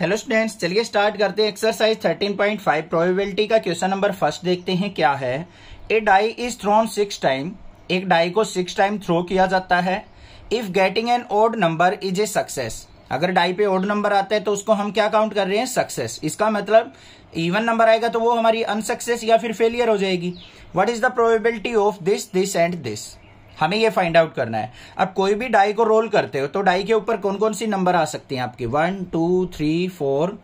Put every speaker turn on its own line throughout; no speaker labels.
hello students चलिए start करते हैं एक्सरसाइज 13.5 प्रोबेबिलिटी का क्वेश्चन नंबर फर्स्ट देखते हैं क्या है a die is thrown six time एक डाई को सिक्स टाइम थ्रो किया जाता है if getting an odd number is a success अगर डाई पे ओड नंबर आता है तो उसको हम क्या काउंट कर रहे हैं सक्सेस इसका मतलब इवन नंबर आएगा तो वो हमारी अनसक्सेस या फिर फेलियर हो जाएगी what is the probability of this this and this हमें ये फाइंड आउट करना है अब कोई भी डाई को रोल करते हो तो डाई के ऊपर कौन कौन सी नंबर आ सकती हैं आपकी one two three four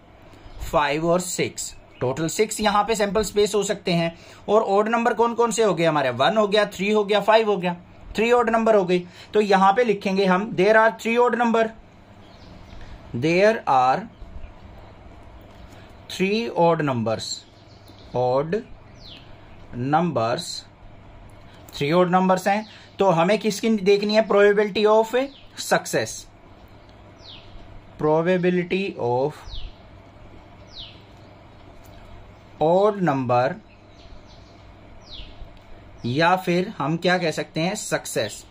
five और सिक्स टोटल सिक्स यहां पे सैंपल स्पेस हो सकते हैं और ओड नंबर कौन कौन से हो गए हमारे वन हो गया थ्री हो गया फाइव हो गया थ्री ओड नंबर हो गई तो यहां पे लिखेंगे हम there are three odd number there are three odd numbers odd numbers three odd numbers हैं तो हमें किसकी देखनी है probability of success probability of odd number या फिर हम क्या कह सकते हैं सक्सेस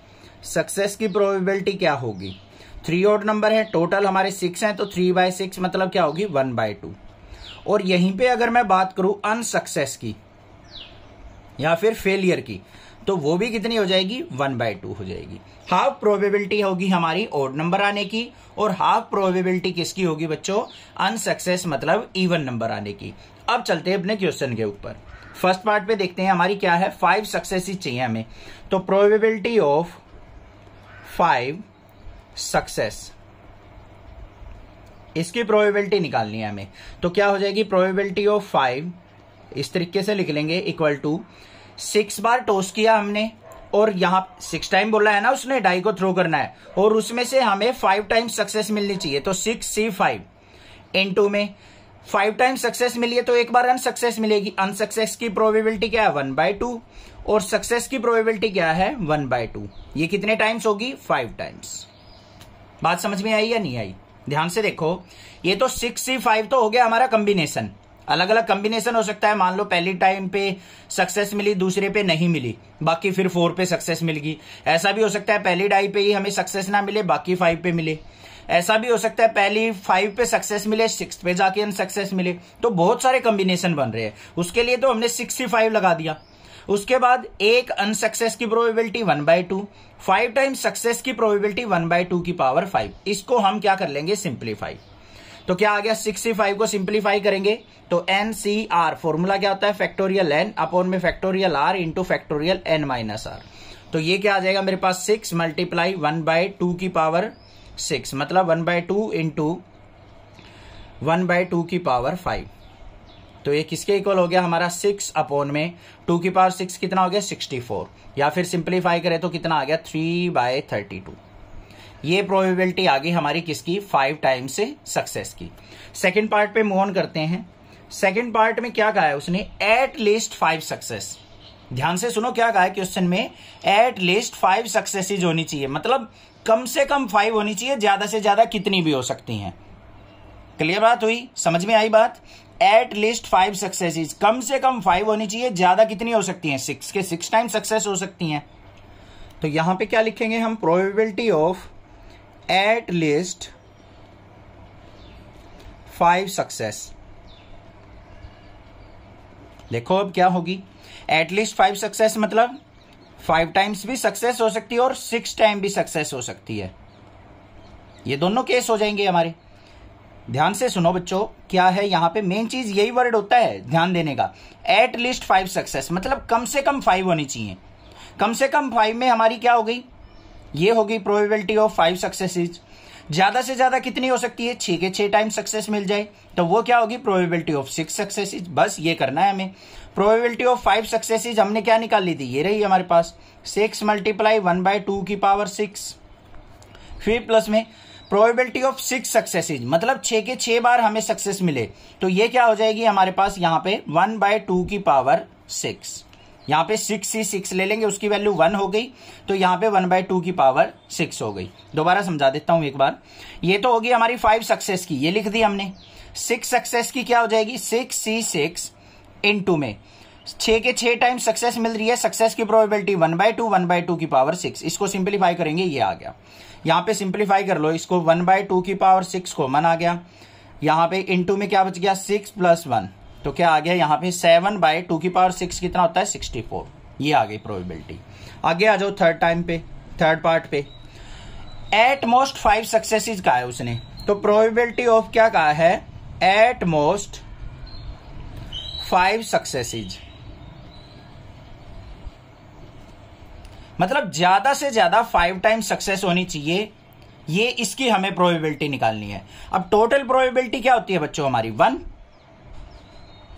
सक्सेस की प्रोबेबिलिटी क्या होगी थ्री ओड नंबर है टोटल हमारे सिक्स हैं तो थ्री बाय सिक्स मतलब क्या होगी वन बाय टू और यहीं पे अगर मैं बात करूं अनसक्सेस की या फिर फेलियर की तो वो भी कितनी हो जाएगी वन बाय टू हो जाएगी हाफ प्रोबेबिलिटी होगी हमारी ओड नंबर आने की और हाफ प्रोबेबिलिटी किसकी होगी बच्चों अनसक्सेस मतलब इवन नंबर आने की अब चलते हैं अपने क्वेश्चन के ऊपर फर्स्ट पार्ट पे देखते हैं हमारी क्या है फाइव सक्सेस ही चाहिए हमें तो प्रोबेबिलिटी ऑफ फाइव सक्सेस इसकी प्रोबेबिलिटी निकालनी है हमें तो क्या हो जाएगी प्रोबेबिलिटी ऑफ फाइव इस तरीके से लिख लेंगे इक्वल टू सिक्स बार टॉस किया हमने और यहाँ सिक्स टाइम बोला है ना उसने डाई को थ्रो करना है और उसमें से हमें फाइव टाइम सक्सेस मिलनी चाहिए तो six C five into में फाइव टाइम सक्सेस मिली है तो एक बार अनसक्सेस मिलेगी अनसक्सेस की प्रोबेबिलिटी क्या है वन बाय टू और सक्सेस की प्रोबेबिलिटी क्या है वन बाय टू ये कितने टाइम्स होगी फाइव टाइम्स बात समझ में आई या नहीं आई ध्यान से देखो ये तो सिक्स सी फाइव तो हो गया हमारा कॉम्बिनेशन अलग अलग कॉम्बिनेशन हो सकता है मान लो पहली टाइम पे सक्सेस मिली दूसरे पे नहीं मिली बाकी फिर फोर पे सक्सेस मिल गई ऐसा भी हो सकता है पहली डाई पे ही हमें सक्सेस ना मिले बाकी फाइव पे मिले ऐसा भी हो सकता है पहली फाइव पे सक्सेस मिले सिक्स पे जाके अनसक्सेस मिले तो बहुत सारे कॉम्बिनेशन बन रहे हैं उसके लिए तो हमने सिक्सटी फाइव लगा दिया उसके बाद एक अनसक्सेस की probability one by two five time success की प्रोबेबिलिटी वन बाय टू की पावर फाइव इसको हम क्या कर लेंगे सिंप्लीफाई तो क्या आ गया 65 को सिंप्लीफाई करेंगे तो एन सी आर फॉर्मूला क्या होता है फैक्टोरियल एन अपॉन में factorial r into factorial n minus r तो ये क्या आ जाएगा मेरे पास six multiply one by two की पावर सिक्स मतलब one by two into one by two की पावर फाइव तो ये किसके इक्वल हो गया हमारा सिक्स अपोन में टू की पावर सिक्स कितना हो गया सिक्सटी फोर या फिर सिंप्लीफाई करें तो कितना आ गया थ्री बाय थर्टी टू ये प्रोबेबिलिटी आ गई हमारी किसकी फाइव टाइम्स से सक्सेस की सेकेंड पार्ट पे मोहन करते हैं सेकेंड पार्ट में क्या कहा है उसने एट लीस्ट फाइव सक्सेस ध्यान से सुनो क्या कहा है क्वेश्चन में एट लीस्ट फाइव सक्सेसिज होनी चाहिए मतलब कम से कम फाइव होनी चाहिए ज्यादा से ज्यादा कितनी भी हो सकती हैं क्लियर बात हुई समझ में आई बात एट लीस्ट फाइव सक्सेसिज कम से कम फाइव होनी चाहिए ज्यादा कितनी हो सकती हैं सिक्स के सिक्स टाइम सक्सेस हो सकती हैं तो यहां पे क्या लिखेंगे हम probability of at least five success देखो अब क्या होगी एटलीस्ट फाइव सक्सेस मतलब फाइव टाइम्स भी सक्सेस हो सकती है और सिक्स टाइम भी सक्सेस हो सकती है ये दोनों केस हो जाएंगे हमारे ध्यान से सुनो बच्चों क्या है यहां पे मेन चीज यही वर्ड होता है ध्यान देने का एट लीस्ट फाइव सक्सेस मतलब कम से कम फाइव होनी चाहिए कम से कम फाइव में हमारी क्या हो गई ये होगी प्रोबेबिलिटी ऑफ फाइव सक्सेस ज्यादा से ज्यादा कितनी हो सकती है छह के छह टाइम सक्सेस मिल जाए तो वो क्या होगी प्रोबेबिलिटी ऑफ सिक्स सक्सेसेज बस ये करना है हमें प्रोबेबिलिटी ऑफ फाइव सक्सेस हमने क्या निकाल ली थी ये रही हमारे पास six multiply one by two की पावर सिक्स फिर प्लस में प्रोबेबिलिटी ऑफ सिक्स सक्सेसेज मतलब छह के छह बार हमें सक्सेस मिले तो ये क्या हो जाएगी हमारे पास यहाँ पे वन बाय टू की पावर सिक्स यहाँ पे सिक्स सी सिक्स ले लेंगे उसकी वैल्यू वन हो गई तो यहाँ पे वन बाय टू की पावर सिक्स हो गई दोबारा समझा देता हूँ एक बार ये तो होगी हमारी फाइव सक्सेस की ये लिख दी हमने सिक्स सक्सेस की क्या हो जाएगी six C six into में छ के छह टाइम सक्सेस मिल रही है सक्सेस की probability one by two one by two की पावर सिक्स इसको सिंप्लीफाई करेंगे ये आ गया यहाँ पे सिंप्लीफाई कर लो इसको वन बाय टू की पावर सिक्स कॉमन आ गया यहाँ पे इन टू में क्या बच गया सिक्स प्लस वन तो क्या आ गया यहाँ पे सेवन बाय टू की पावर सिक्स कितना होता है सिक्सटी फोर ये आ गई प्रोबेबिलिटी आगे आ जाओ थर्ड टाइम पे थर्ड पार्ट पे एट मोस्ट फाइव सक्सेसिस कहा है उसने तो प्रोबेबिलिटी ऑफ क्या कहा है एट मोस्ट फाइव सक्सेसिज मतलब ज्यादा से ज्यादा फाइव टाइम सक्सेस होनी चाहिए ये इसकी हमें प्रोबेबिलिटी निकालनी है अब टोटल प्रोबेबिलिटी क्या होती है बच्चों हमारी वन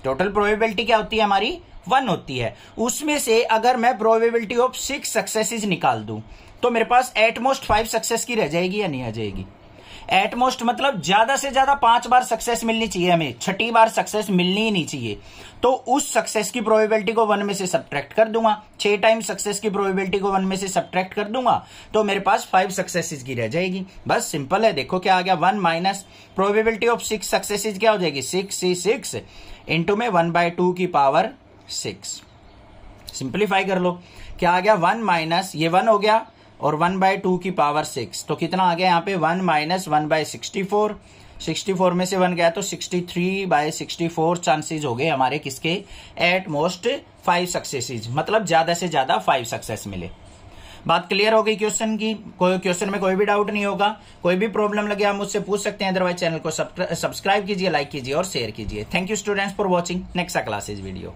टोटल प्रोबेबिलिटी क्या होती है हमारी वन होती है उसमें से अगर मैं प्रोबेबिलिटी ऑफ सिक्स सक्सेसेस निकाल दूं तो मेरे पास एटमोस्ट फाइव सक्सेस की रह जाएगी या नहीं आ जाएगी एटमोस्ट मतलब ज्यादा से ज्यादा पांच बार सक्सेस मिलनी चाहिए हमें छठी बार सक्सेस मिलनी ही नहीं चाहिए तो उस सक्सेस की प्रोबेबिलिटी को वन में से सब्ट्रैक्ट कर दूंगा छह टाइम सक्सेस की प्रोबेबिलिटी को वन में से सब्ट्रैक्ट कर दूंगा तो मेरे पास फाइव सक्सेसेस की रह जाएगी बस सिंपल है देखो क्या आ गया one minus probability of six successes क्या हो जाएगी सिक्स सी सिक्स इंटू में वन बाय टू की पावर सिक्स सिंप्लीफाई कर लो क्या आ गया वन माइनस ये वन हो गया और वन बाय टू की पावर सिक्स तो कितना आ गया यहाँ पे one minus one by sixty four sixty four में से वन गया तो sixty three by sixty four chances हो गए हमारे किसके एट मोस्ट फाइव सक्सेस मतलब ज्यादा से ज्यादा फाइव सक्सेस मिले बात क्लियर हो गई क्वेश्चन की कोई क्वेश्चन में कोई भी डाउट नहीं होगा कोई भी प्रॉब्लम लगे आप मुझसे पूछ सकते हैं अदरवाइज चैनल को सब्सक्राइब कीजिए लाइक कीजिए और शेयर कीजिए thank you students for watching next classes video